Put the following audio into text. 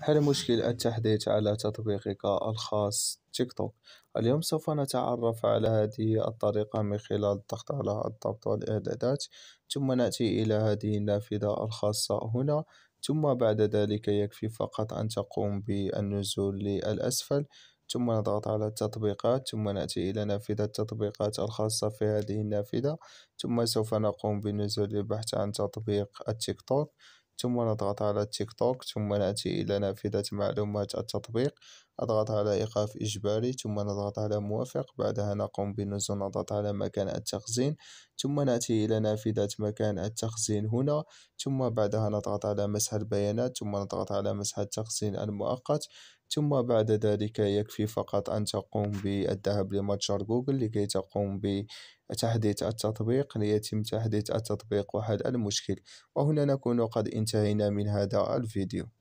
حل مشكل التحديث على تطبيقك الخاص تيك توك اليوم سوف نتعرف على هذه الطريقة من خلال الضغط على الضبط والإعدادات ثم نأتي إلى هذه النافذة الخاصة هنا ثم بعد ذلك يكفي فقط أن تقوم بالنزول للأسفل ثم نضغط على التطبيقات ثم نأتي إلى نافذة التطبيقات الخاصة في هذه النافذة ثم سوف نقوم بالنزول للبحث عن تطبيق التيك توك ثم نضغط على تيك توك ثم نأتي إلى نافذة معلومات التطبيق أضغط على إيقاف إجباري ثم نضغط على موافق بعدها نقوم بنزول نضغط على مكان التخزين ثم نأتي إلى نافذة مكان التخزين هنا ثم بعدها نضغط على مسح البيانات ثم نضغط على مسح التخزين المؤقت ثم بعد ذلك يكفي فقط أن تقوم بالذهاب لمتجر جوجل لكي تقوم بتحديث التطبيق ليتم تحديث التطبيق وحل المشكل وهنا نكون قد انتهينا من هذا الفيديو